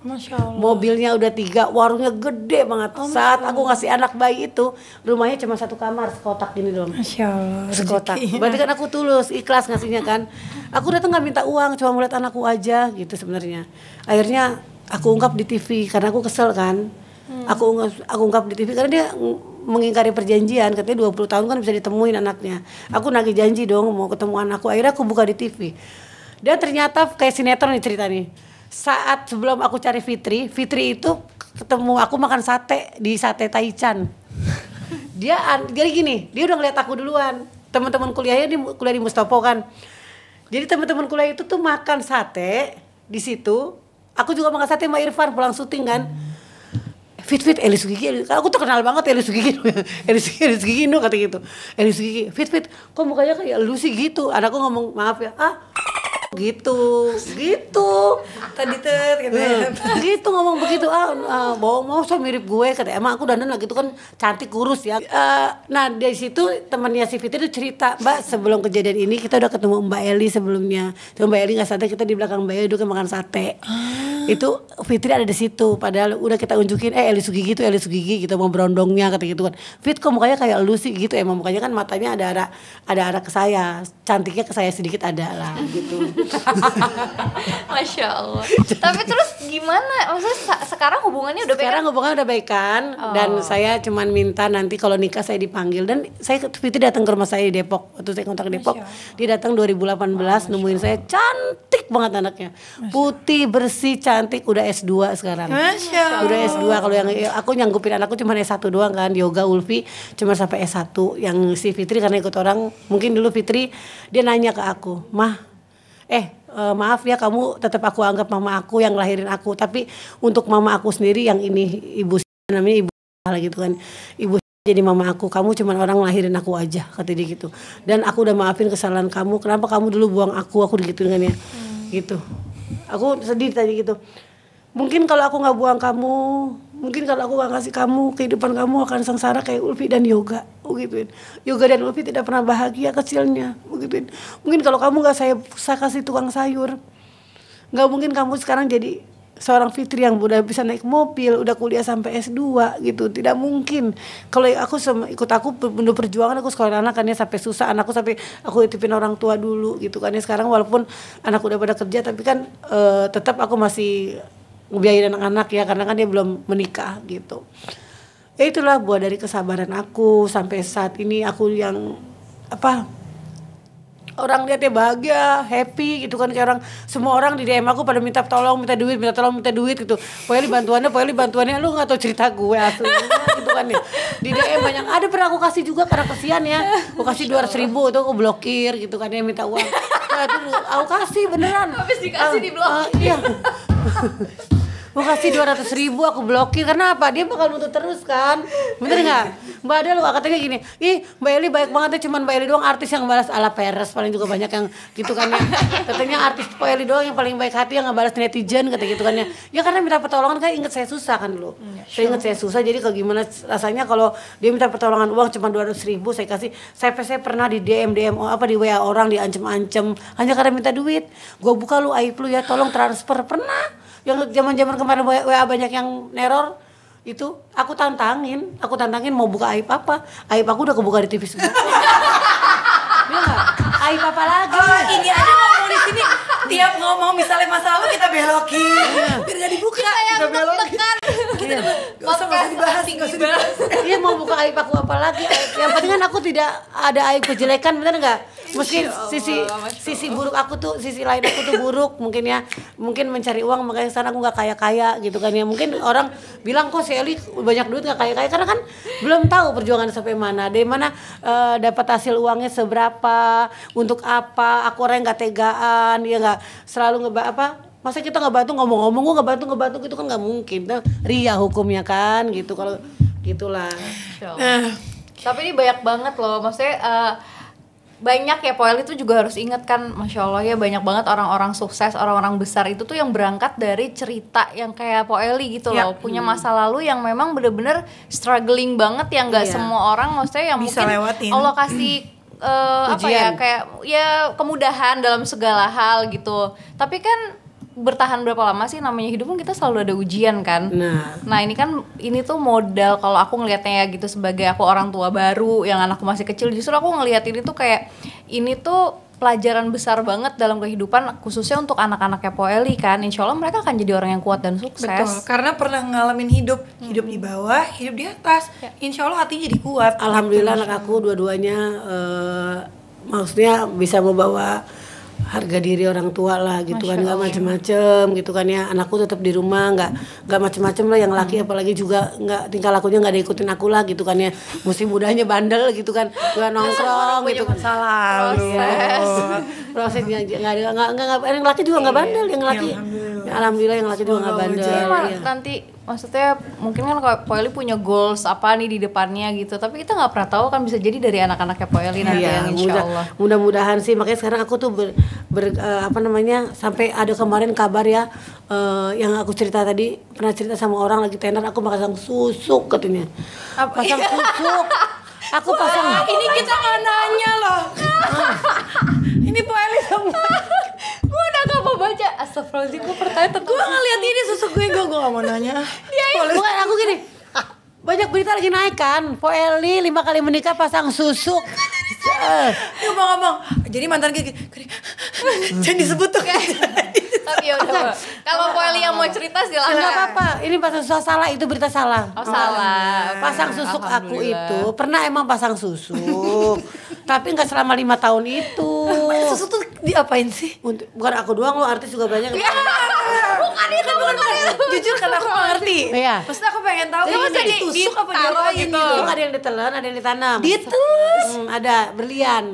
Speaker 1: Masya Allah. Mobilnya udah tiga, warungnya gede banget. Oh, Saat aku ngasih anak bayi itu, rumahnya cuma satu kamar, sekotak gini dong, Masya Allah. Sekotak. Rezeki. Berarti kan aku tulus, ikhlas ngasihnya kan. Aku datang nggak minta uang, cuma melihat anakku aja gitu sebenarnya. Akhirnya aku ungkap di TV karena aku kesel kan hmm. aku ungkap, aku ungkap di TV karena dia mengingkari perjanjian katanya 20 tahun kan bisa ditemuin anaknya aku nagih janji dong mau ketemu anakku akhirnya aku buka di TV dan ternyata kayak sinetron nih cerita nih saat sebelum aku cari Fitri Fitri itu ketemu aku makan sate di sate Taichan [laughs] dia jadi gini dia udah ngeliat aku duluan teman-teman kuliahnya di kuliah di Mustopo kan jadi teman-teman kuliah itu tuh makan sate di situ aku juga makan sate sama Irfan pulang syuting kan hmm fit fit Elis Gigi aku tuh kenal banget Elis [laughs] Gigi Elis Gigi Elis Gigi no kata gitu Elis Gigi fit fit kok mukanya kayak lu sih gitu anakku ngomong maaf ya ah gitu gitu tadi ter gitu, ngomong begitu ah, ah mau mau so mirip gue kata emang aku dandan lagi itu kan cantik kurus ya eh, nah dari situ temannya si Fitri tuh cerita mbak sebelum kejadian ini kita udah ketemu Mbak Eli sebelumnya tuh Mbak Eli nggak sadar kita di belakang Mbak Eli duduk makan sate ah. itu Fitri ada di situ padahal udah kita unjukin eh Eli Sugigi itu Eli Sugigi kita gitu, mau berondongnya kata gitu kan Fit kok mukanya kayak lu sih gitu emang mukanya kan matanya ada ada ada arah ke saya cantiknya ke saya sedikit ada lah
Speaker 2: gitu [laughs] Masya Allah. Tapi
Speaker 1: terus gimana? Maksudnya sekarang hubungannya udah baik? Sekarang hubungannya udah baik kan? Oh. Dan saya cuman minta nanti kalau nikah saya dipanggil dan saya Fitri datang ke rumah saya di Depok. Waktu saya kontak Depok, dia datang 2018 oh, nemuin saya cantik banget anaknya. Putih, bersih, cantik, udah S2 sekarang. Masya Udah S2 kalau yang aku nyanggupin anakku cuma S1 doang kan. Yoga Ulfi cuma sampai S1. Yang si Fitri karena ikut orang, mungkin dulu Fitri dia nanya ke aku, "Mah, eh uh, maaf ya kamu tetap aku anggap mama aku yang lahirin aku tapi untuk mama aku sendiri yang ini ibu namanya ibu gitu kan ibu jadi mama aku kamu cuma orang lahirin aku aja kata dia gitu dan aku udah maafin kesalahan kamu kenapa kamu dulu buang aku aku gitu dengan ya hmm. gitu aku sedih tadi gitu mungkin kalau aku nggak buang kamu mungkin kalau aku nggak kasih kamu kehidupan kamu akan sengsara kayak Ulfi dan Yoga begituin. Yoga dan Ulfi tidak pernah bahagia kecilnya, begituin. Mungkin kalau kamu nggak saya saya kasih tukang sayur, nggak mungkin kamu sekarang jadi seorang Fitri yang udah bisa naik mobil, udah kuliah sampai S2 gitu. Tidak mungkin. Kalau aku sama, ikut aku penuh perjuangan aku sekolah anak kan ya sampai susah, anakku sampai aku titipin orang tua dulu gitu kan ya. Sekarang walaupun anakku udah pada kerja tapi kan e, tetap aku masih ngebiayain anak-anak ya karena kan dia belum menikah gitu ya itulah buat dari kesabaran aku sampai saat ini aku yang apa orang lihatnya bahagia, happy gitu kan kayak orang semua orang di DM aku pada minta tolong, minta duit, minta tolong, minta duit gitu. Pokoknya bantuannya, pokoknya bantuannya lu nggak tau cerita gue asli gitu kan ya. Di DM banyak ada pernah aku kasih juga karena kesian ya. Aku kasih dua ratus ribu itu aku blokir gitu kan ya minta uang. Nah, itu aku kasih beneran. Habis dikasih uh, ah, blokir Uh, ah, iya mau kasih dua ratus ribu aku blokir karena apa dia bakal nuntut terus kan bener nggak mbak ada lu katanya gini ih mbak Eli baik banget ya cuman mbak Eli doang artis yang balas ala peres paling juga banyak yang gitu kan ya katanya artis mbak Eli doang yang paling baik hati yang nggak balas netizen kata gitu kan ya ya karena minta pertolongan kan inget saya susah kan dulu hmm, ya, saya inget saya susah jadi kalau gimana rasanya kalau dia minta pertolongan uang cuma dua ratus ribu saya kasih saya saya pernah di DM DM apa di WA orang di ancam hanya karena minta duit gue buka lu aib lu ya tolong transfer pernah yang zaman-zaman kemarin WA banyak yang neror itu aku tantangin, aku tantangin mau buka aib apa. Aib aku udah kebuka di TV semua. [laughs] Aib apa lagi? Oh, ini aja tiap ngomong misalnya masalah kita belokin iya. biar gak dibuka kita yang kita belokin kita iya. gak usah gak dibahas gak usah dibahas iya mau buka aib aku apa lagi yang penting kan aku tidak ada aib kejelekan bener nggak iya mungkin sisi sisi buruk aku tuh sisi lain aku tuh buruk mungkin ya mungkin mencari uang makanya sana aku nggak kaya kaya gitu kan ya mungkin orang bilang kok si banyak duit nggak kaya kaya karena kan belum tahu perjuangan sampai mana dari mana uh, dapat hasil uangnya seberapa untuk apa aku orang yang nggak tegaan ya nggak selalu ngebak apa masa kita nggak bantu ngomong-ngomong gue nggak nggak bantu itu kan nggak mungkin nah, ria hukumnya kan gitu kalau gitulah nah.
Speaker 2: tapi ini banyak banget loh maksudnya uh, banyak ya Poel itu juga harus ingat kan Masya Allah ya banyak banget orang-orang sukses orang-orang besar itu tuh yang berangkat dari cerita yang kayak Poeli gitu ya. loh punya masa lalu yang memang bener-bener struggling banget yang nggak ya. semua orang maksudnya yang Bisa mungkin lewatin. Allah kasih uh, apa ya kayak ya kemudahan dalam segala hal gitu tapi kan bertahan berapa lama sih namanya hidup kan kita selalu ada ujian kan nah, nah ini kan ini tuh modal kalau aku ngelihatnya ya gitu sebagai aku orang tua baru yang anakku masih kecil justru aku ngelihat ini tuh kayak ini tuh pelajaran besar banget dalam kehidupan khususnya untuk anak-anaknya anak Poeli kan insya Allah mereka akan jadi orang yang kuat dan sukses betul
Speaker 1: karena pernah ngalamin hidup hidup di bawah hidup di atas ya. insya Allah hati jadi kuat alhamdulillah anak aku dua-duanya uh, maksudnya bisa membawa harga diri orang tua lah gitu Masya kan nggak macem-macem gitu kan ya anakku tetap di rumah nggak nggak macem-macem lah yang laki hmm. apalagi juga nggak tingkah lakunya nggak diikutin aku lah gitu kan ya Musim mudanya bandel gitu kan gak kan nongkrong gitu kan salah proses prosesnya nggak ada nggak nggak yang laki juga nggak iya. bandel yang laki iya, alhamdulillah, yang laki juga nggak bandel ya.
Speaker 2: nanti maksudnya mungkin kan kalau Poeli punya goals apa nih di depannya
Speaker 1: gitu tapi kita nggak pernah tahu kan bisa jadi dari anak-anaknya Poeli nanti ya, yang insya mudah, Allah mudah-mudahan sih makanya sekarang aku tuh ber, ber uh, apa namanya sampai ada kemarin kabar ya uh, yang aku cerita tadi pernah cerita sama orang lagi tenar aku pasang susuk katanya pasang susuk [laughs] aku pasang ini kita nggak nanya loh ah. Astagfirullahaladzim, gue pertanyaan tentang Gue ngeliat ini susu gue, gue gak mau nanya [laughs] Iya, iya bukan aku gini ah, Banyak berita lagi naik kan Poeli lima kali menikah pasang susu Ngomong-ngomong eh. Jadi mantan gue [laughs] Jangan disebut tuh Tapi yaudah Kalau Poeli yang mau cerita silahkan Enggak apa-apa Ini pasang susu salah itu berita salah Oh salah Pasang susuk aku itu Pernah emang pasang susuk [laughs] tapi nggak selama lima tahun itu [laughs] susu tuh diapain sih Untuk, bukan aku doang lo artis juga banyak ya, bukan itu bukan, itu jujur karena aku ngerti iya. maksudnya
Speaker 2: aku pengen tahu ya, maksudnya ditusuk apa diapain gitu. itu ada
Speaker 1: yang ditelan ada yang ditanam ditus hmm, ada berlian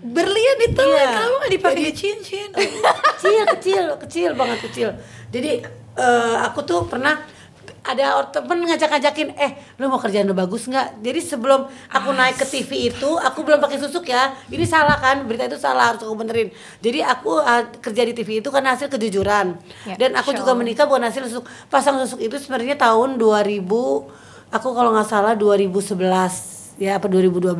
Speaker 1: berlian itu iya. kamu nggak dipakai Jadi, cincin oh, [laughs] kecil kecil kecil banget kecil jadi uh, aku tuh pernah ada temen ngajak-ngajakin eh lu mau kerjaan lu bagus nggak jadi sebelum aku naik ke TV itu aku belum pakai susuk ya ini salah kan berita itu salah harus aku benerin jadi aku uh, kerja di TV itu kan hasil kejujuran ya, dan aku juga menikah bukan hasil susuk pasang susuk itu sebenarnya tahun 2000 aku kalau nggak salah 2011 ya apa 2012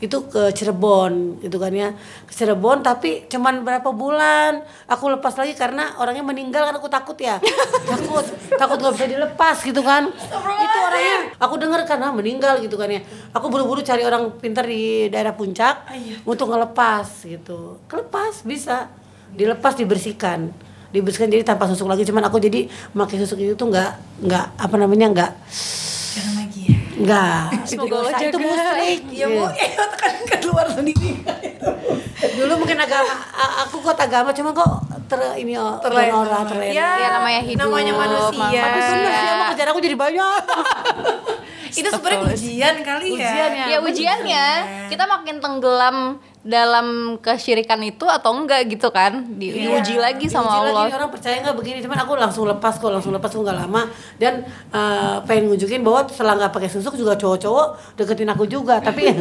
Speaker 1: itu ke Cirebon gitu kan ya ke Cirebon tapi cuman berapa bulan aku lepas lagi karena orangnya meninggal kan aku takut ya [laughs] takut takut gak bisa dilepas gitu kan itu orangnya aku dengar karena ah, meninggal gitu kan ya aku buru-buru cari orang pintar di daerah puncak iya. untuk ngelepas gitu kelepas bisa dilepas dibersihkan dibersihkan jadi tanpa susuk lagi cuman aku jadi makai susuk itu tuh nggak nggak apa namanya nggak Enggak. [laughs] Semoga itu dosa itu musrik. Ya bu, ya [laughs] kan ke luar sendiri. Dulu mungkin agama, aku kok agama cuma kok ter ini oh, terlena, terlena. Ya, iya, ya namanya hidup. Namanya manusia. Manusia. Manusia mah kerjaan aku jadi banyak. [laughs] itu sebenarnya ujian kali ya. Ujian ya. Ya ujiannya kita
Speaker 2: makin tenggelam dalam kesyirikan itu atau enggak gitu kan di, yeah. diuji lagi sama diuji Allah. Lagi, orang
Speaker 1: percaya enggak begini cuman aku langsung lepas kok langsung lepas enggak lama dan uh, pengen nunjukin bahwa setelah enggak pakai susuk juga cowok-cowok deketin aku juga tapi [laughs] ya,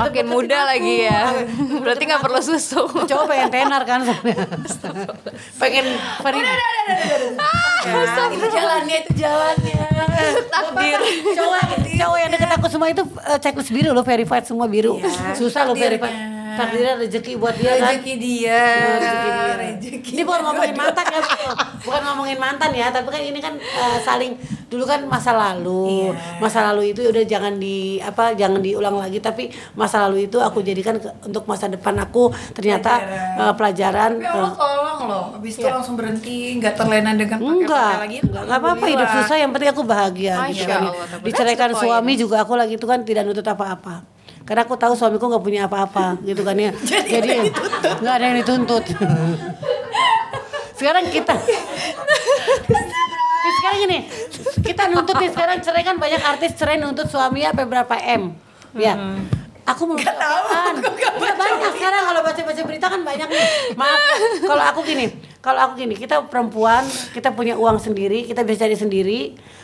Speaker 1: makin muda aku. lagi ya [laughs] berarti enggak perlu susuk cowok pengen tenar kan [laughs] pengen pengen udah, udah, udah, udah, udah. Ah, ah, itu jalannya itu jalannya cowok cowok yang deket iya. aku semua itu eh, checklist biru loh verified semua biru iya. susah loh verified Nah. takdirnya rezeki buat dia kan rezeki dia iya, rezeki dia [laughs] ini bukan ngomongin mantan ya bukan ngomongin mantan ya tapi kan ini kan uh, saling dulu kan masa lalu iya. masa lalu itu udah jangan di apa jangan diulang lagi tapi masa lalu itu aku jadikan ke, untuk masa depan aku ternyata pelajaran, uh, pelajaran tapi Allah uh,
Speaker 2: tolong loh habis itu iya. langsung berhenti nggak terlena
Speaker 1: dengan pakai enggak
Speaker 2: lagi enggak apa-apa hidup susah yang
Speaker 1: penting aku bahagia Masya gitu kan diceraikan suami juga aku lagi itu kan tidak nutut apa-apa karena aku tahu suamiku nggak punya apa-apa gitu kan ya [laughs] jadi nggak ada yang dituntut [laughs] sekarang kita ya, sekarang ini kita nuntut nih sekarang cerai kan banyak artis cerai nuntut suami apa ya, berapa m ya aku mau nggak tahu nggak iya, banyak sekarang kalau baca baca berita kan banyak nih maaf kalau aku gini kalau aku gini kita perempuan kita punya uang sendiri kita bisa cari sendiri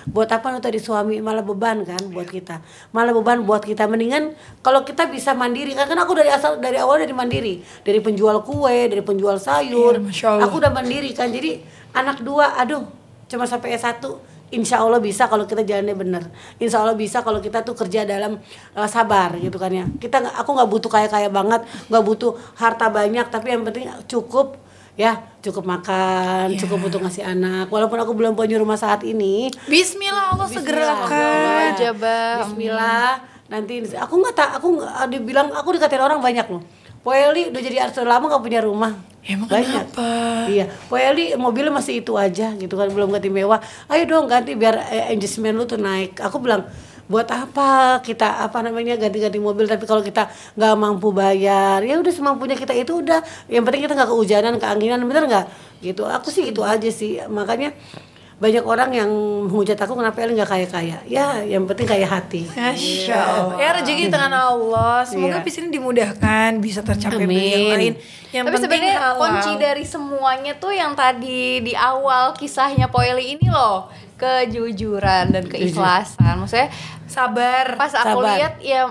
Speaker 1: buat apa lu tadi suami malah beban kan buat iya. kita malah beban buat kita mendingan kalau kita bisa mandiri kan kan aku dari asal dari awal dari mandiri dari penjual kue dari penjual sayur iya, aku udah mandiri kan jadi anak dua aduh cuma sampai S1 insya Allah bisa kalau kita jalannya bener insya Allah bisa kalau kita tuh kerja dalam uh, sabar gitu kan ya kita aku nggak butuh kaya kaya banget nggak butuh harta banyak tapi yang penting cukup ya cukup makan yeah. cukup butuh ngasih anak walaupun aku belum punya rumah saat ini Bismillah Allah segera segerakan Bismillah nanti aku nggak tak aku dibilang aku dikatain orang banyak loh Poeli udah jadi artis lama gak punya rumah. Emang Banyak. kenapa? Iya, Poeli mobilnya masih itu aja gitu kan belum ganti mewah. Ayo dong ganti biar eh, engagement lu tuh naik. Aku bilang buat apa kita apa namanya ganti-ganti mobil tapi kalau kita nggak mampu bayar ya udah semampunya kita itu udah yang penting kita nggak kehujanan keanginan bener nggak gitu aku sih gitu aja sih makanya banyak orang yang menghujat aku kenapa Ellen nggak kaya kaya ya yang penting kaya hati Masya iya. Allah. ya rezeki di tangan
Speaker 2: Allah semoga yeah. di
Speaker 1: ini dimudahkan bisa tercapai Amin. yang lain
Speaker 2: yang tapi sebenarnya kunci dari semuanya tuh yang tadi di awal kisahnya Poeli ini loh kejujuran dan keikhlasan maksudnya sabar pas aku lihat ya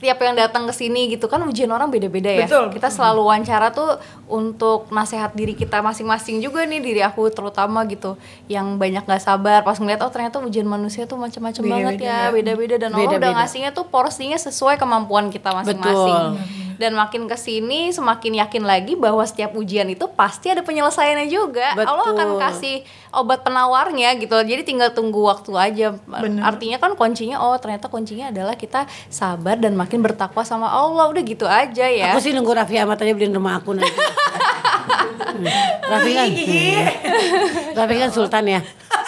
Speaker 2: setiap yang datang ke sini gitu kan ujian orang beda-beda ya. Betul. Kita selalu wawancara tuh untuk nasehat diri kita masing-masing juga nih diri aku terutama gitu yang banyak gak sabar pas ngeliat oh ternyata ujian manusia tuh macam-macam banget ya, ya beda-beda dan beda -beda. Allah udah ngasihnya tuh porsinya sesuai kemampuan kita masing-masing. Hmm dan makin kesini semakin yakin lagi bahwa setiap ujian itu pasti ada penyelesaiannya juga Betul. Allah akan kasih obat penawarnya gitu jadi tinggal tunggu waktu aja Bener. artinya kan kuncinya oh ternyata kuncinya adalah kita sabar dan makin bertakwa sama Allah udah gitu aja ya aku sih
Speaker 1: nunggu Raffi Ahmad aja beliin rumah aku nanti [laughs] Raffi kan hmm. Raffi kan Sultan ya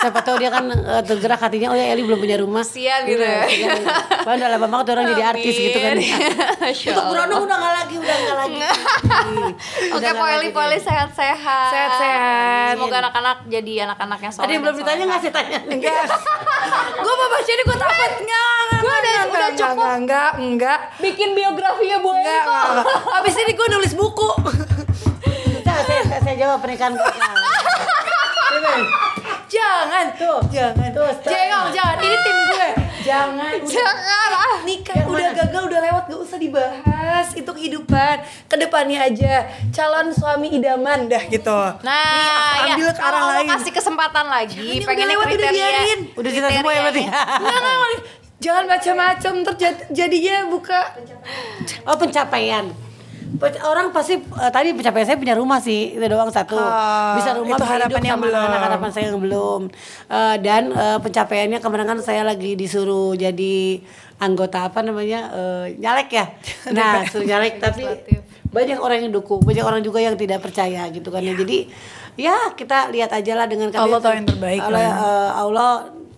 Speaker 1: siapa tahu dia kan eh, tergerak hatinya oh ya Eli belum punya rumah sian gitu iya, ya padahal udah lama banget orang jadi artis gitu kan untuk Bruno udah gak lagi udah gak lagi oke Pak Eli Pak Eli
Speaker 2: sehat-sehat sehat-sehat semoga anak-anak jadi anak-anak yang soal ada yang belum ditanya gak sih tanya enggak gue mau bahas ini gue takut enggak gue udah cukup
Speaker 1: enggak enggak bikin biografinya Bu Eli kok abis ini gue nulis buku saya, jawab pernikahan kita. jangan
Speaker 2: tuh jangan tuh jangan jangan ini tim gue jangan jangan nikah udah gagal udah lewat gak usah dibahas itu kehidupan kedepannya aja calon suami idaman dah gitu nah Nih, ya. ambil ya, ke arah lain kasih kesempatan lagi jangan, pengen lewat udah biarin udah kita semua ya berarti
Speaker 1: [laughs] jangan macam-macam terjadi jadinya buka oh pencapaian orang pasti uh, tadi pencapaian saya punya rumah sih itu doang satu uh, bisa rumah itu harapan yang sama belum anak harapan saya yang belum uh, dan uh, pencapaiannya kemenangan saya lagi disuruh jadi anggota apa namanya uh, nyalek ya [laughs] nah suruh nyalek tapi banyak orang yang dukung banyak orang juga yang tidak percaya gitu kan ya. ya. jadi ya kita lihat aja lah dengan kalian Allah tahu yang terbaik ya. Allah, uh, Allah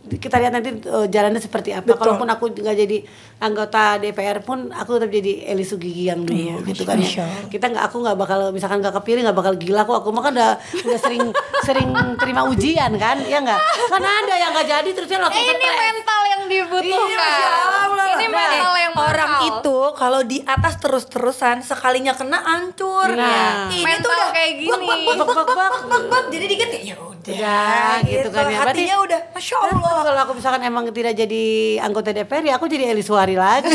Speaker 1: kita lihat nanti uh, jalannya seperti apa. Betul. Kalaupun aku nggak jadi anggota DPR pun, aku tetap jadi Eli Sugigi yang dulu iya, gitu kan ya. Kita nggak, aku nggak bakal misalkan nggak kepilih nggak bakal gila kok. Aku mah kan udah udah sering [laughs] sering terima ujian kan, ya nggak? Karena ada yang nggak jadi terusnya loh. Ini mental yang dibutuhkan. Iya, Ini nah, mental yang mental orang itu
Speaker 2: kalau di atas terus-terusan sekalinya kena hancur. Iya. Nah, ini mental tuh udah kayak gini. Bak, bak, bak, Jadi dikit ya
Speaker 1: udah ya, ya, gitu, gitu kan ya berarti hatinya udah masya allah kalau aku misalkan emang tidak jadi anggota DPR ya aku jadi Eliswari lagi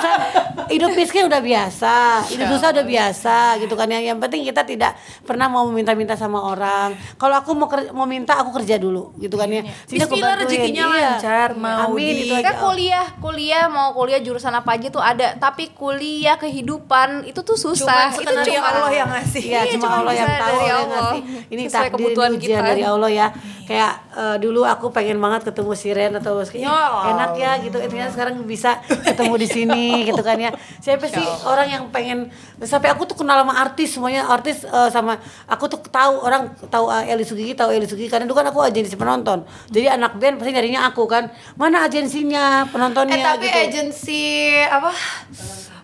Speaker 1: [laughs] hidup miskin udah biasa hidup susah udah biasa gitu kan yang yang penting kita tidak pernah mau meminta-minta sama orang kalau aku mau mau minta aku kerja dulu gitu kan ya iya. Bismillah rezekinya iya. lancar mau Amin, di gitu kan
Speaker 2: kuliah kuliah mau kuliah jurusan apa aja tuh ada tapi kuliah kehidupan itu tuh susah iya, cuma, itu cuma Allah yang ngasih ya, iya, cuma, Allah yang tahu Allah yang ngasih ini takdir kebutuhan kita dari iya. Allah ya
Speaker 1: kayak uh, dulu aku pengen banget ketemu si atau si ya enak ya gitu intinya sekarang bisa ketemu di [laughs] sini ya gitu kan ya siapa sih ya orang yang pengen sampai aku tuh kenal sama artis semuanya artis uh, sama aku tuh tahu orang tahu uh, Eli Sugigi tahu Eli Sugigi karena dulu kan aku agensi penonton jadi anak band pasti nyarinya aku kan mana agensinya penontonnya eh, tapi gitu. agensi
Speaker 2: apa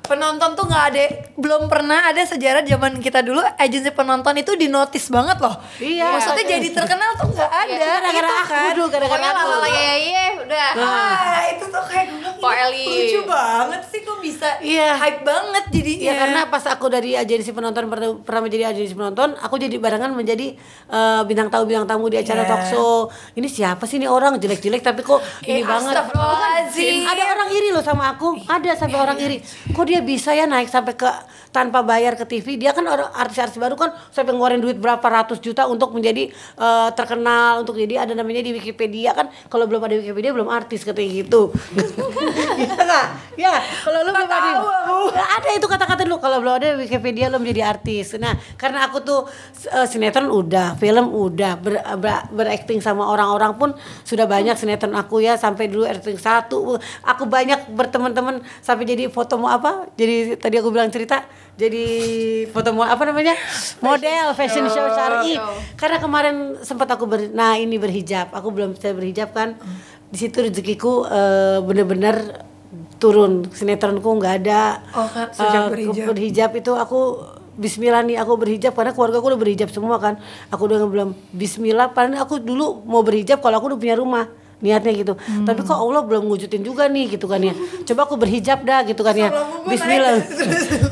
Speaker 2: penonton tuh nggak ada belum pernah ada sejarah zaman kita dulu agensi penonton itu dinotis banget loh iya maksudnya jadi terkenal tuh nggak iya, ada iya, gara-gara gitu kan. aku dulu gara-gara aku lala ya ya iya, udah nah. ah, itu tuh kayak oh, lucu banget
Speaker 1: sih kok bisa iya hype banget jadi ya iya, karena pas aku dari agensi penonton pernah menjadi agensi penonton aku jadi barengan menjadi uh, bintang tamu bintang tamu di acara yeah. talkshow ini siapa sih ini orang jelek-jelek tapi kok eh, ini eh, banget kan ada orang iri loh sama aku ada sampai orang iri kok dia bisa ya naik sampai ke tanpa bayar ke TV dia kan orang artis-artis baru kan sampai ngeluarin duit berapa ratus juta untuk menjadi uh, terkenal untuk jadi ada namanya di Wikipedia kan kalau belum ada Wikipedia belum artis katanya gitu [laughs] ya nggak ya kalau lu belum ada ada itu kata-kata lu kalau belum ada Wikipedia lu menjadi artis nah karena aku tuh uh, sinetron udah film udah ber, ber, berakting sama orang-orang pun sudah banyak sinetron aku ya sampai dulu acting satu aku banyak berteman-teman sampai jadi foto mau apa jadi tadi aku bilang cerita jadi foto apa namanya model fashion show oh, syari karena kemarin sempat aku ber, nah ini berhijab aku belum bisa berhijab kan di situ rezekiku uh, bener-bener turun sinetronku nggak ada oh, kan, uh, berhijab. itu aku Bismillah nih aku berhijab karena keluarga aku udah berhijab semua kan aku udah belum Bismillah padahal aku dulu mau berhijab kalau aku udah punya rumah niatnya gitu hmm. tapi kok Allah belum wujudin juga nih gitu kan ya coba aku berhijab dah gitu kan ya Bismillah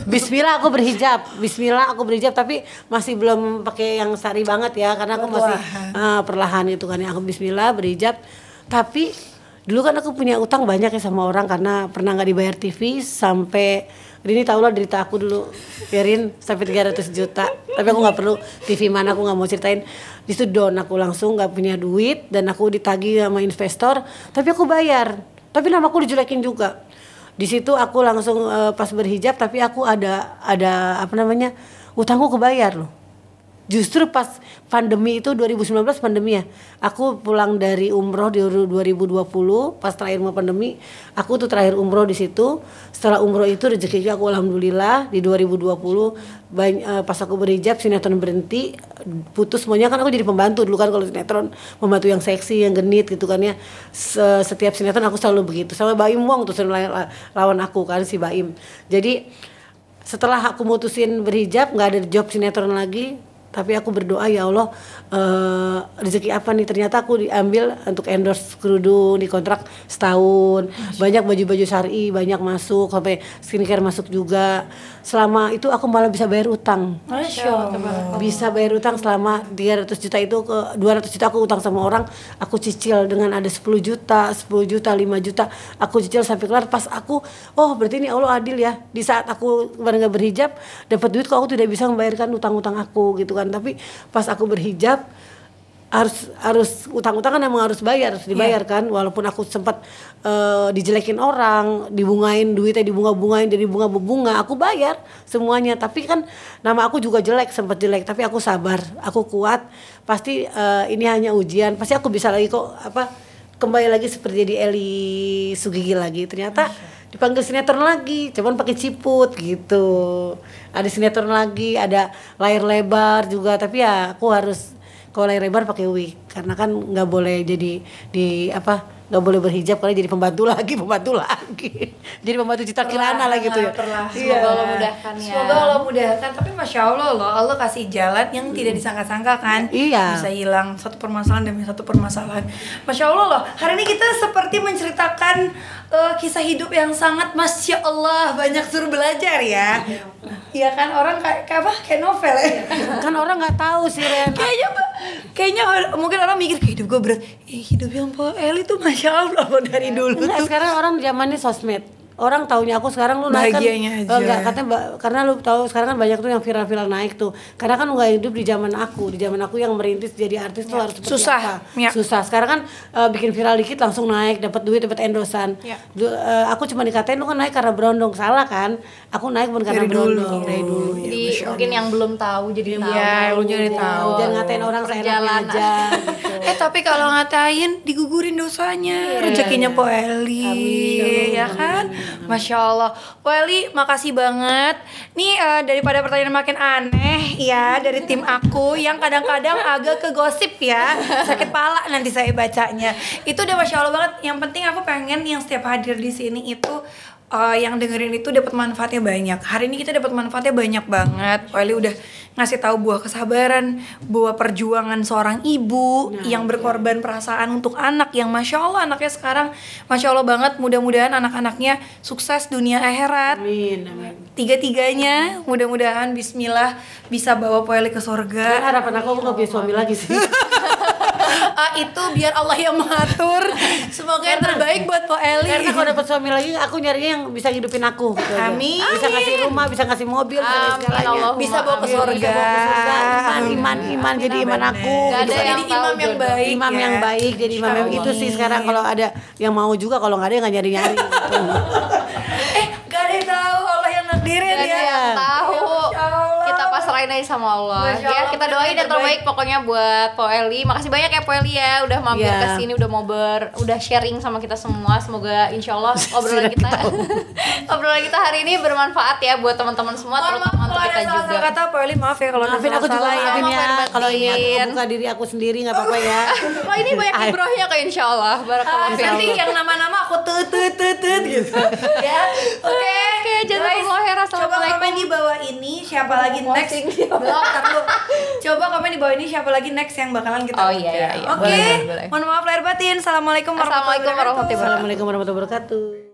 Speaker 1: [laughs] Bismillah aku berhijab Bismillah aku berhijab tapi masih belum pakai yang sari banget ya karena aku masih uh, perlahan itu kan ya aku Bismillah berhijab tapi dulu kan aku punya utang banyak ya sama orang karena pernah nggak dibayar TV sampai Rini tau lah derita aku dulu biarin sampai 300 juta tapi aku gak perlu TV mana aku gak mau ceritain di situ don aku langsung gak punya duit dan aku ditagi sama investor tapi aku bayar tapi nama aku dijulekin juga di situ aku langsung uh, pas berhijab tapi aku ada ada apa namanya utangku kebayar loh justru pas pandemi itu 2019 pandemi ya aku pulang dari umroh di 2020 pas terakhir mau pandemi aku tuh terakhir umroh di situ setelah umroh itu rezekinya aku alhamdulillah di 2020 banyak, uh, pas aku berhijab sinetron berhenti putus semuanya kan aku jadi pembantu dulu kan kalau sinetron pembantu yang seksi yang genit gitu kan ya Se setiap sinetron aku selalu begitu sama Baim Wong tuh selalu lawan aku kan si Baim jadi setelah aku mutusin berhijab nggak ada job sinetron lagi tapi aku berdoa ya Allah uh, rezeki apa nih ternyata aku diambil untuk endorse kerudung di kontrak setahun banyak baju-baju syari banyak masuk sampai skincare masuk juga selama itu aku malah bisa bayar utang Masya bisa bayar utang selama 300 juta itu ke 200 juta aku utang sama orang aku cicil dengan ada 10 juta 10 juta 5 juta aku cicil sampai kelar pas aku oh berarti ini Allah adil ya di saat aku kemarin berhijab dapat duit kok aku tidak bisa membayarkan utang-utang aku gitu kan kan tapi pas aku berhijab harus harus utang-utang kan emang harus bayar harus dibayar yeah. Kan. walaupun aku sempat uh, dijelekin orang dibungain duitnya dibunga-bungain jadi bunga-bunga aku bayar semuanya tapi kan nama aku juga jelek sempat jelek tapi aku sabar aku kuat pasti uh, ini hanya ujian pasti aku bisa lagi kok apa kembali lagi seperti jadi Eli Sugigi lagi ternyata dipanggil sinetron lagi cuman pakai ciput gitu ada sinetron lagi ada layar lebar juga tapi ya aku harus kalau layar lebar pakai wig karena kan nggak boleh jadi di apa nggak boleh berhijab kali jadi pembantu lagi pembantu lagi [laughs] jadi pembantu
Speaker 2: cita kirana lagi gitu ya perlah. Iya. semoga yeah. Allah mudahkan ya semoga Allah mudahkan tapi masya Allah loh Allah kasih jalan yang hmm. tidak disangka-sangka kan iya bisa hilang satu permasalahan demi satu permasalahan masya Allah loh hari ini kita seperti menceritakan uh, kisah hidup yang sangat masya Allah banyak suruh belajar ya Iya, iya kan orang kayak apa kayak novel ya
Speaker 1: kan orang nggak tahu sih Ren kayaknya kayaknya mungkin orang mikir hidup gue berat eh, hidup yang pak Eli tuh masya allah dari iya. dulu Enggak, tuh. sekarang orang zamannya sosmed orang taunya aku sekarang lu naik kan eh, aja. enggak katanya karena lu tahu sekarang kan banyak tuh yang viral-viral naik tuh karena kan nggak hidup di zaman aku di zaman aku yang merintis jadi artis ya. tuh harus susah apa. Ya. susah sekarang kan uh, bikin viral dikit langsung naik dapat duit dapat endosan ya. Du, uh, eh, aku cuma dikatain lu kan naik karena berondong salah kan aku naik bukan karena dari berondong dulu. dari dulu ya, jadi ya, mungkin yang belum tahu jadi iya, tahu ya lu jadi tahu jangan ngatain orang seenaknya aja gitu. [laughs] eh tapi kalau ngatain
Speaker 2: digugurin dosanya iya. rezekinya poeli ya kan Iya. Masya Allah. Weli, makasih banget. Nih uh, daripada pertanyaan makin aneh ya dari tim aku yang kadang-kadang agak ke gosip ya. Sakit pala nanti saya bacanya. Itu udah Masya Allah banget. Yang penting aku pengen yang setiap hadir di sini itu uh, yang dengerin itu dapat manfaatnya banyak. Hari ini kita dapat manfaatnya banyak banget. Oli udah ngasih tahu buah kesabaran, buah perjuangan seorang ibu nah, yang berkorban iya. perasaan untuk anak yang masya Allah anaknya sekarang masya Allah banget. Mudah-mudahan anak-anaknya sukses dunia akhirat. Amin. amin. Tiga-tiganya, mudah-mudahan Bismillah bisa bawa
Speaker 1: Poeli ke surga. harapan aku aku nggak punya suami lagi sih. [laughs] uh, [laughs] itu biar Allah yang mengatur semoga yang terbaik buat Po Eli karena kalau dapat suami lagi aku nyari yang bisa hidupin aku gitu. amin bisa kasih rumah bisa kasih mobil amin. bisa bawa ke surga iman iman iman jadi iman aku gitu. jadi imam yang baik imam ya. yang baik jadi imam yang itu sih sekarang kalau ada yang mau juga kalau nggak ada ya nggak nyari nyari gitu.
Speaker 2: [laughs] eh gak ada yang tahu Allah yang nakdirin ya tahu doain aja sama Allah Masya ya kita doain yang terbaik pokoknya buat Po Eli makasih banyak ya Po Eli ya udah mampir yeah. ke sini udah mau ber udah sharing sama kita semua semoga insya Allah obrolan kita [laughs] obrolan kita hari ini bermanfaat ya buat teman-teman semua oh, terutama untuk kita salah juga
Speaker 1: kata Po Eli maaf ya kalau maafin aku juga ya. maafin ya, ya. kalau ingat buka diri aku sendiri nggak apa-apa ya kalau [laughs] ini banyak ibrohnya kok insya Allah ah, nanti yang
Speaker 2: nama-nama aku tut tut tut gitu [laughs] ya oke oke jangan lupa coba komen di bawah ini siapa lagi next Iya. Belum, Coba komen di bawah ini siapa lagi next yang bakalan kita. Oh iya. Iya, iya. Oke. Okay. Mohon maaf lahir batin. Assalamualaikum warahmatullahi wabarakatuh. Assalamualaikum
Speaker 1: warahmatullahi wabarakatuh.